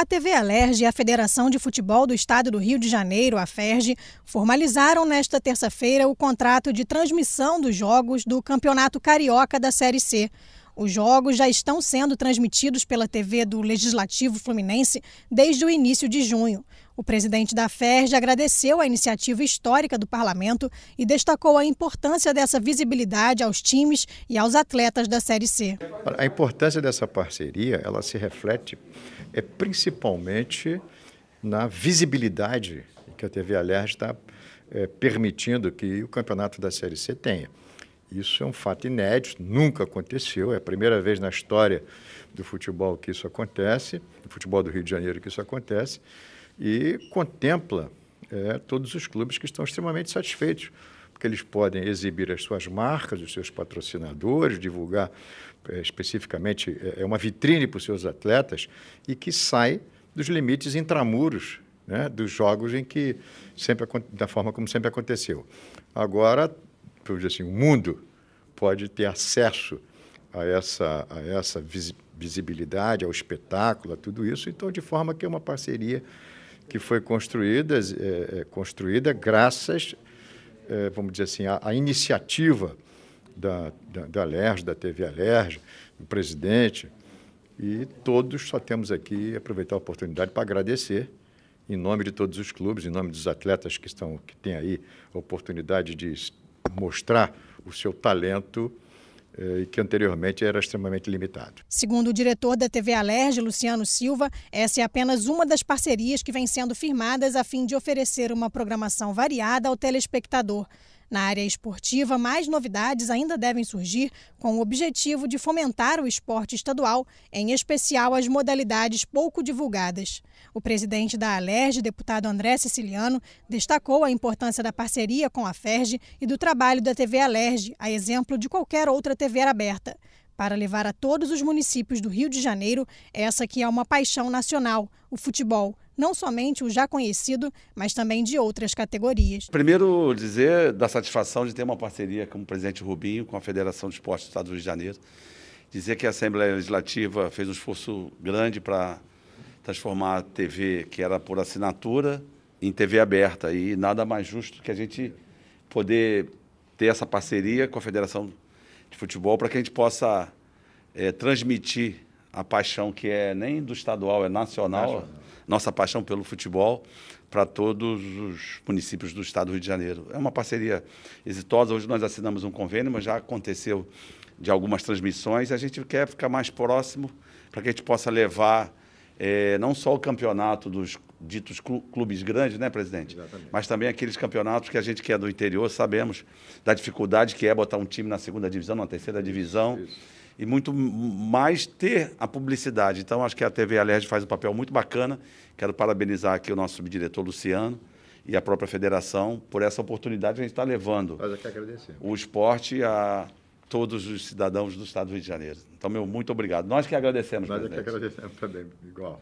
A TV Alerge e a Federação de Futebol do Estado do Rio de Janeiro, a FERJ, formalizaram nesta terça-feira o contrato de transmissão dos jogos do Campeonato Carioca da Série C. Os jogos já estão sendo transmitidos pela TV do Legislativo Fluminense desde o início de junho. O presidente da FERJ agradeceu a iniciativa histórica do parlamento e destacou a importância dessa visibilidade aos times e aos atletas da Série C. A importância dessa parceria, ela se reflete é, principalmente na visibilidade que a TV Alerj está é, permitindo que o campeonato da Série C tenha. Isso é um fato inédito, nunca aconteceu, é a primeira vez na história do futebol que isso acontece, do futebol do Rio de Janeiro que isso acontece, e contempla é, todos os clubes que estão extremamente satisfeitos, porque eles podem exibir as suas marcas, os seus patrocinadores, divulgar é, especificamente, é, é uma vitrine para os seus atletas e que sai dos limites intramuros né, dos jogos em que sempre da forma como sempre aconteceu. Agora vamos dizer assim, o mundo pode ter acesso a essa, a essa visibilidade, ao espetáculo, a tudo isso. Então, de forma que é uma parceria que foi construída, é, é construída graças, é, vamos dizer assim, à, iniciativa da, da, da da TV Alerj, do presidente, e todos só temos aqui aproveitar a oportunidade para agradecer, em nome de todos os clubes, em nome dos atletas que estão que têm aí a oportunidade de mostrar o seu talento eh, e que anteriormente era extremamente limitado. Segundo o diretor da TV Alerj, Luciano Silva, essa é apenas uma das parcerias que vem sendo firmadas a fim de oferecer uma programação variada ao telespectador. Na área esportiva, mais novidades ainda devem surgir com o objetivo de fomentar o esporte estadual, em especial as modalidades pouco divulgadas. O presidente da Alerj, deputado André Siciliano, destacou a importância da parceria com a FERJ e do trabalho da TV Alerj, a exemplo de qualquer outra TV aberta. Para levar a todos os municípios do Rio de Janeiro essa que é uma paixão nacional, o futebol, não somente o já conhecido, mas também de outras categorias. Primeiro, dizer da satisfação de ter uma parceria com o presidente Rubinho, com a Federação de Esportes do Estado do Rio de Janeiro. Dizer que a Assembleia Legislativa fez um esforço grande para transformar a TV, que era por assinatura, em TV aberta. E nada mais justo que a gente poder ter essa parceria com a Federação de futebol para que a gente possa é, transmitir a paixão que é nem do estadual, é nacional, nacional. nossa paixão pelo futebol para todos os municípios do estado do Rio de Janeiro. É uma parceria exitosa. Hoje nós assinamos um convênio, mas já aconteceu de algumas transmissões. A gente quer ficar mais próximo para que a gente possa levar é, não só o campeonato dos ditos clubes grandes, né, presidente? Exatamente. Mas também aqueles campeonatos que a gente que é do interior sabemos da dificuldade que é botar um time na segunda divisão, na terceira divisão. Isso. E muito mais ter a publicidade. Então, acho que a TV Alerj faz um papel muito bacana. Quero parabenizar aqui o nosso subdiretor Luciano e a própria federação por essa oportunidade que a gente está levando o esporte a todos os cidadãos do Estado do Rio de Janeiro. Então, meu muito obrigado. Nós que agradecemos, Nós presidente. é que agradecemos também, igual.